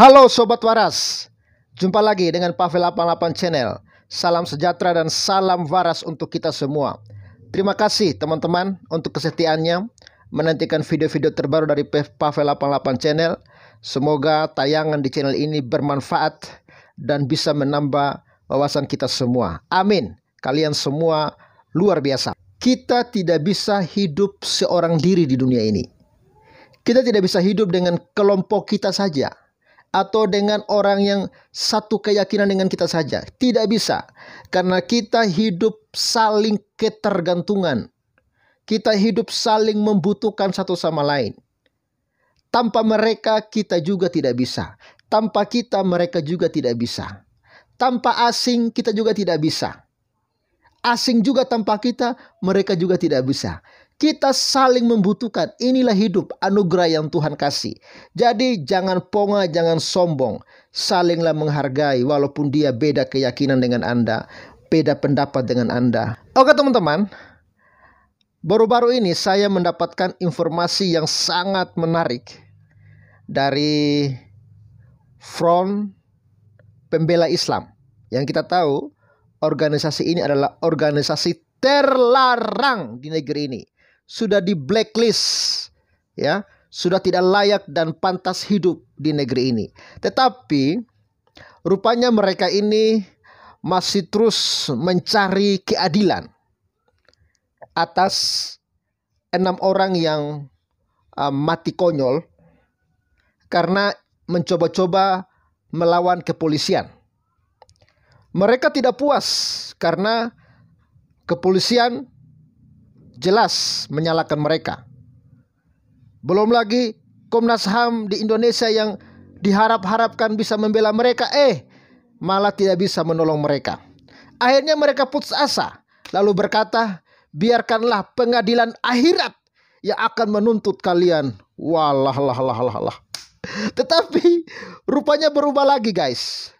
Halo Sobat Waras, jumpa lagi dengan Pavel 88 Channel. Salam sejahtera dan salam waras untuk kita semua. Terima kasih teman-teman untuk kesetiaannya menantikan video-video terbaru dari Pavel 88 Channel. Semoga tayangan di channel ini bermanfaat dan bisa menambah wawasan kita semua. Amin. Kalian semua luar biasa. Kita tidak bisa hidup seorang diri di dunia ini. Kita tidak bisa hidup dengan kelompok kita saja atau dengan orang yang satu keyakinan dengan kita saja. Tidak bisa. Karena kita hidup saling ketergantungan. Kita hidup saling membutuhkan satu sama lain. Tanpa mereka kita juga tidak bisa. Tanpa kita mereka juga tidak bisa. Tanpa asing kita juga tidak bisa asing juga tanpa kita, mereka juga tidak bisa. Kita saling membutuhkan. Inilah hidup anugerah yang Tuhan kasih. Jadi jangan ponga, jangan sombong. Salinglah menghargai walaupun dia beda keyakinan dengan Anda. Beda pendapat dengan Anda. Oke teman-teman. Baru-baru ini saya mendapatkan informasi yang sangat menarik. Dari Front Pembela Islam. Yang kita tahu organisasi ini adalah organisasi terlarang di negeri ini sudah di blacklist ya sudah tidak layak dan pantas hidup di negeri ini tetapi rupanya mereka ini masih terus mencari keadilan atas enam orang yang uh, mati konyol karena mencoba-coba melawan kepolisian. Mereka tidak puas karena kepolisian jelas menyalahkan mereka. Belum lagi Komnas HAM di Indonesia yang diharap-harapkan bisa membela mereka, eh malah tidak bisa menolong mereka. Akhirnya mereka putus asa, lalu berkata, biarkanlah pengadilan akhirat yang akan menuntut kalian. Walah, lah, lah, lah, lah. Tetapi rupanya berubah lagi guys.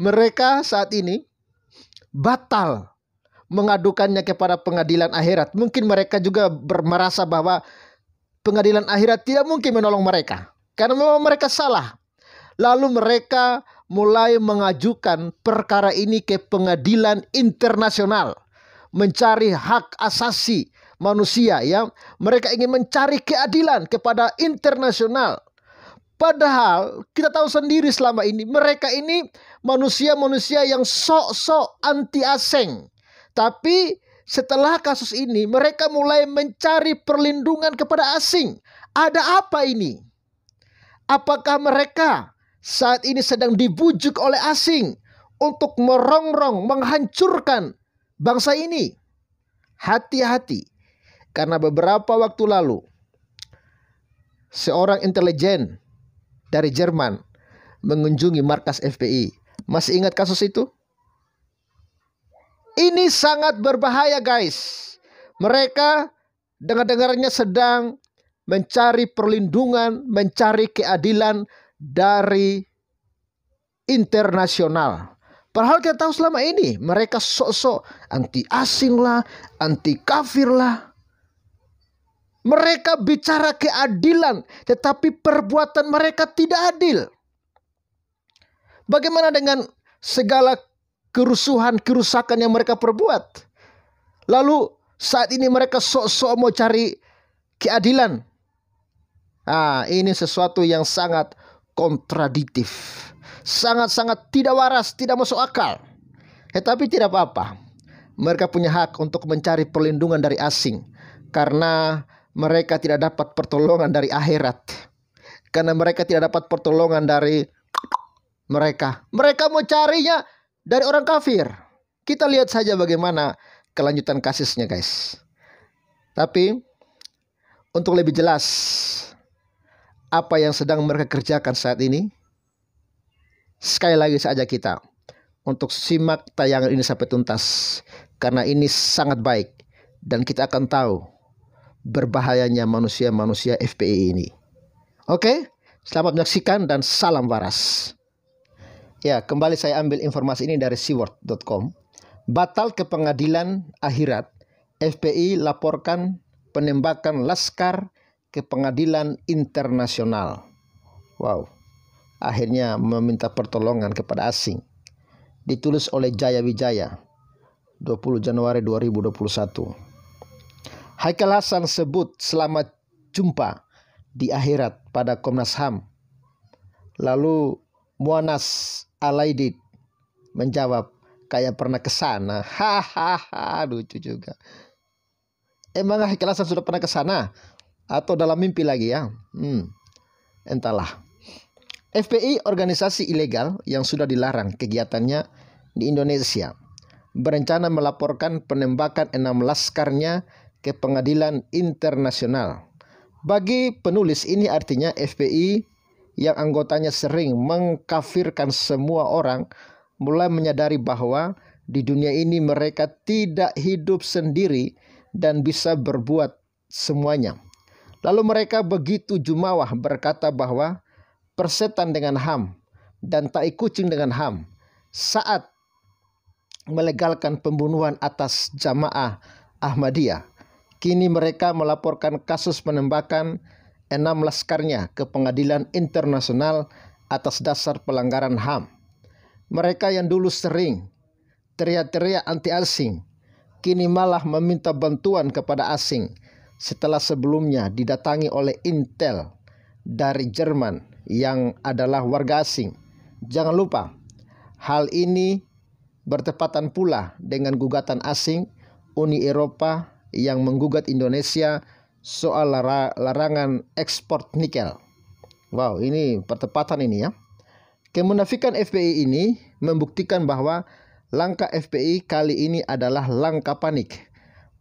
Mereka saat ini batal mengadukannya kepada pengadilan akhirat. Mungkin mereka juga merasa bahwa pengadilan akhirat tidak mungkin menolong mereka. Karena memang mereka salah. Lalu mereka mulai mengajukan perkara ini ke pengadilan internasional. Mencari hak asasi manusia ya. Mereka ingin mencari keadilan kepada internasional. Padahal kita tahu sendiri selama ini mereka ini manusia-manusia yang sok-sok anti asing. Tapi setelah kasus ini mereka mulai mencari perlindungan kepada asing. Ada apa ini? Apakah mereka saat ini sedang dibujuk oleh asing untuk merongrong, menghancurkan bangsa ini? Hati-hati. Karena beberapa waktu lalu seorang intelijen dari Jerman mengunjungi markas FPI. Masih ingat kasus itu? Ini sangat berbahaya guys. Mereka dengar-dengarnya sedang mencari perlindungan, mencari keadilan dari internasional. Padahal kita tahu selama ini mereka sok-sok anti asing lah, anti kafir lah. Mereka bicara keadilan tetapi perbuatan mereka tidak adil. Bagaimana dengan segala kerusuhan, kerusakan yang mereka perbuat. Lalu saat ini mereka sok-sok mau cari keadilan. Ah, ini sesuatu yang sangat kontradiktif. Sangat-sangat tidak waras, tidak masuk akal. Tetapi eh, tidak apa-apa. Mereka punya hak untuk mencari perlindungan dari asing. Karena mereka tidak dapat pertolongan dari akhirat. Karena mereka tidak dapat pertolongan dari mereka. Mereka mau carinya dari orang kafir. Kita lihat saja bagaimana kelanjutan kasusnya, guys. Tapi untuk lebih jelas apa yang sedang mereka kerjakan saat ini, sekali lagi saja kita untuk simak tayangan ini sampai tuntas karena ini sangat baik dan kita akan tahu berbahayanya manusia-manusia FPI ini. Oke, selamat menyaksikan dan salam waras. Ya, kembali saya ambil informasi ini dari seaworld.com. Batal ke pengadilan akhirat, FPI laporkan penembakan Laskar ke pengadilan internasional. Wow, akhirnya meminta pertolongan kepada asing. Ditulis oleh Jaya Wijaya, 20 Januari 2021. Haikal Hasan sebut selamat jumpa di akhirat pada Komnas HAM. Lalu Muanas Alaidit menjawab, kayak pernah ke sana. Hahaha, lucu juga. Emang Haikal sudah pernah ke sana? Atau dalam mimpi lagi ya? Hmm, entahlah. FPI organisasi ilegal yang sudah dilarang kegiatannya di Indonesia berencana melaporkan penembakan enam laskarnya ke pengadilan internasional. Bagi penulis ini artinya FPI yang anggotanya sering mengkafirkan semua orang mulai menyadari bahwa di dunia ini mereka tidak hidup sendiri dan bisa berbuat semuanya. Lalu mereka begitu jumawah berkata bahwa persetan dengan HAM dan tai kucing dengan HAM saat melegalkan pembunuhan atas jamaah Ahmadiyah. Kini mereka melaporkan kasus penembakan enam laskarnya ke pengadilan internasional atas dasar pelanggaran HAM. Mereka yang dulu sering teriak-teriak anti asing, kini malah meminta bantuan kepada asing setelah sebelumnya didatangi oleh Intel dari Jerman yang adalah warga asing. Jangan lupa, hal ini bertepatan pula dengan gugatan asing Uni Eropa yang menggugat Indonesia soal lara, larangan ekspor nikel. Wow, ini pertepatan ini ya. Kemunafikan FPI ini membuktikan bahwa langkah FPI kali ini adalah langkah panik.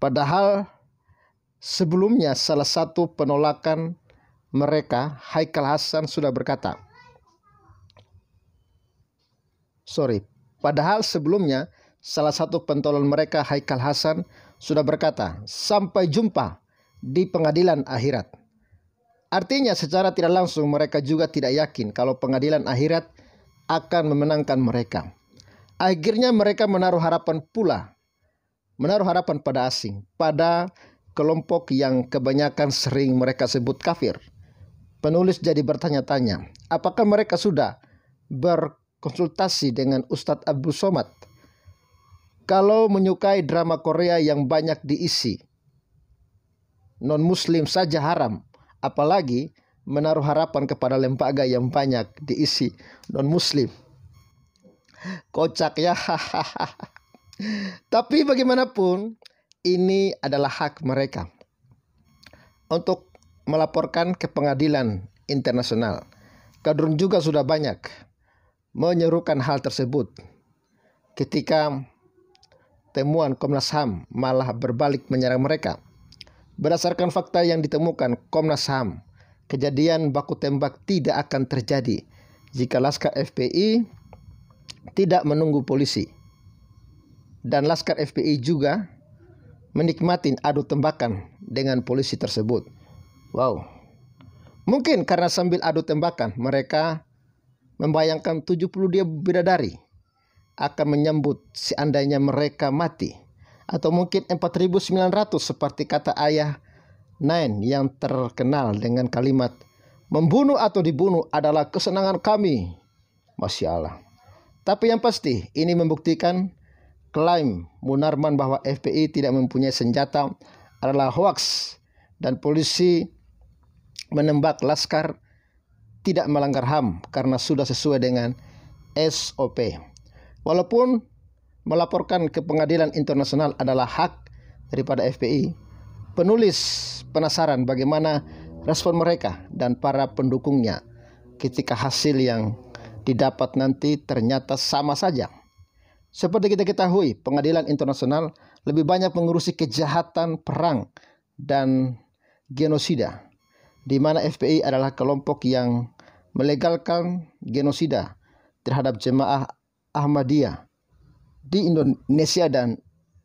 Padahal sebelumnya salah satu penolakan mereka, Haikal Hasan sudah berkata, sorry, padahal sebelumnya salah satu pentolan mereka, Haikal Hasan, sudah berkata, sampai jumpa di pengadilan akhirat. Artinya secara tidak langsung mereka juga tidak yakin kalau pengadilan akhirat akan memenangkan mereka. Akhirnya mereka menaruh harapan pula, menaruh harapan pada asing, pada kelompok yang kebanyakan sering mereka sebut kafir. Penulis jadi bertanya-tanya, apakah mereka sudah berkonsultasi dengan Ustadz Abdul Somad? Kalau menyukai drama Korea yang banyak diisi, non-muslim saja haram, apalagi menaruh harapan kepada lembaga yang banyak diisi non-muslim. Kocak ya. Tapi bagaimanapun, ini adalah hak mereka untuk melaporkan ke pengadilan internasional. Kadrun juga sudah banyak menyerukan hal tersebut. Ketika temuan Komnas HAM malah berbalik menyerang mereka Berdasarkan fakta yang ditemukan Komnas HAM, kejadian baku tembak tidak akan terjadi jika Laskar FPI tidak menunggu polisi. Dan Laskar FPI juga menikmati adu tembakan dengan polisi tersebut. Wow. Mungkin karena sambil adu tembakan mereka membayangkan 70 dia bidadari akan menyambut seandainya mereka mati atau mungkin 4900 seperti kata ayah Nain yang terkenal dengan kalimat membunuh atau dibunuh adalah kesenangan kami. Masya Allah. Tapi yang pasti ini membuktikan klaim Munarman bahwa FPI tidak mempunyai senjata adalah hoaks dan polisi menembak laskar tidak melanggar HAM karena sudah sesuai dengan SOP. Walaupun melaporkan ke pengadilan internasional adalah hak daripada FPI. Penulis penasaran bagaimana respon mereka dan para pendukungnya ketika hasil yang didapat nanti ternyata sama saja. Seperti kita ketahui, pengadilan internasional lebih banyak mengurusi kejahatan perang dan genosida, di mana FPI adalah kelompok yang melegalkan genosida terhadap jemaah Ahmadiyah di Indonesia dan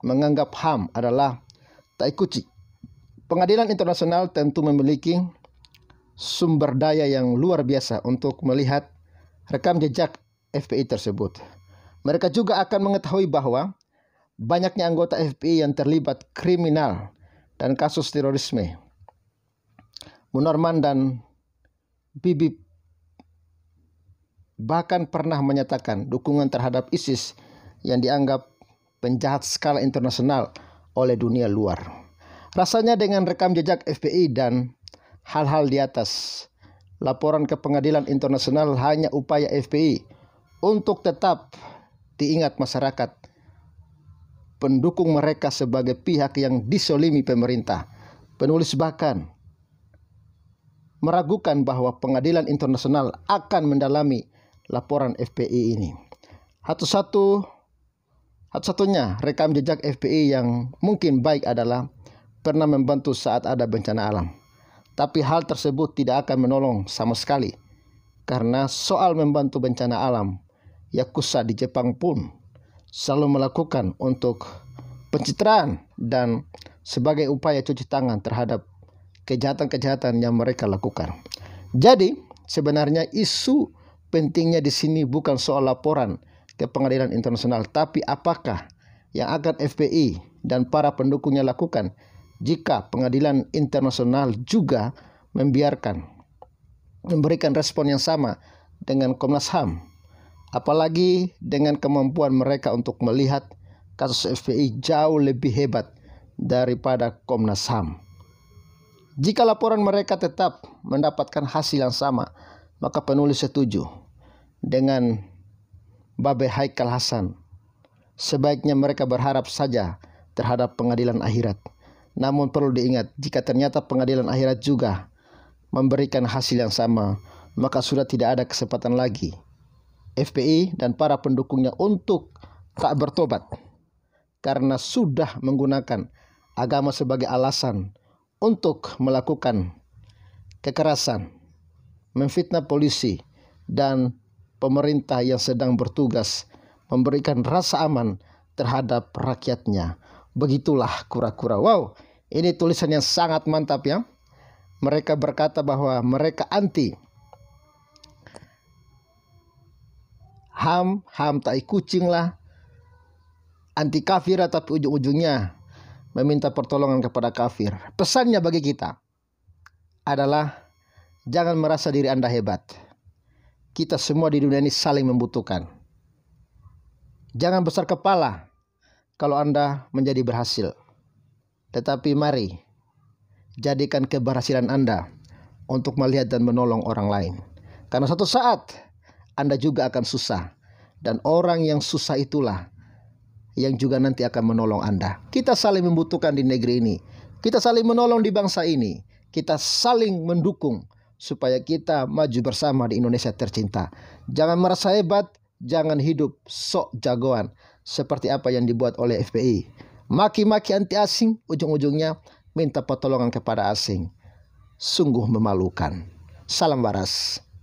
menganggap HAM adalah taikuci. Pengadilan internasional tentu memiliki sumber daya yang luar biasa untuk melihat rekam jejak FPI tersebut. Mereka juga akan mengetahui bahwa banyaknya anggota FPI yang terlibat kriminal dan kasus terorisme. Munarman dan Bibi bahkan pernah menyatakan dukungan terhadap ISIS yang dianggap penjahat skala internasional oleh dunia luar. Rasanya dengan rekam jejak FPI dan hal-hal di atas, laporan ke pengadilan internasional hanya upaya FPI untuk tetap diingat masyarakat pendukung mereka sebagai pihak yang disolimi pemerintah. Penulis bahkan meragukan bahwa pengadilan internasional akan mendalami laporan FPI ini. Satu-satu satu-satunya rekam jejak FPI yang mungkin baik adalah pernah membantu saat ada bencana alam. Tapi hal tersebut tidak akan menolong sama sekali. Karena soal membantu bencana alam, Yakuza di Jepang pun selalu melakukan untuk pencitraan dan sebagai upaya cuci tangan terhadap kejahatan-kejahatan yang mereka lakukan. Jadi, sebenarnya isu pentingnya di sini bukan soal laporan, ke pengadilan internasional. Tapi apakah yang akan FPI dan para pendukungnya lakukan jika pengadilan internasional juga membiarkan memberikan respon yang sama dengan Komnas HAM? Apalagi dengan kemampuan mereka untuk melihat kasus FPI jauh lebih hebat daripada Komnas HAM. Jika laporan mereka tetap mendapatkan hasil yang sama, maka penulis setuju dengan Babe Haikal Hasan. Sebaiknya mereka berharap saja terhadap pengadilan akhirat. Namun perlu diingat, jika ternyata pengadilan akhirat juga memberikan hasil yang sama, maka sudah tidak ada kesempatan lagi FPI dan para pendukungnya untuk tak bertobat karena sudah menggunakan agama sebagai alasan untuk melakukan kekerasan, memfitnah polisi, dan pemerintah yang sedang bertugas memberikan rasa aman terhadap rakyatnya. Begitulah kura-kura. Wow, ini tulisan yang sangat mantap ya. Mereka berkata bahwa mereka anti ham, ham tai kucing lah. Anti kafir tapi ujung-ujungnya meminta pertolongan kepada kafir. Pesannya bagi kita adalah jangan merasa diri Anda hebat kita semua di dunia ini saling membutuhkan. Jangan besar kepala kalau Anda menjadi berhasil. Tetapi mari jadikan keberhasilan Anda untuk melihat dan menolong orang lain. Karena satu saat Anda juga akan susah dan orang yang susah itulah yang juga nanti akan menolong Anda. Kita saling membutuhkan di negeri ini. Kita saling menolong di bangsa ini. Kita saling mendukung supaya kita maju bersama di Indonesia tercinta. Jangan merasa hebat, jangan hidup sok jagoan seperti apa yang dibuat oleh FPI. Maki-maki anti asing, ujung-ujungnya minta pertolongan kepada asing. Sungguh memalukan. Salam waras.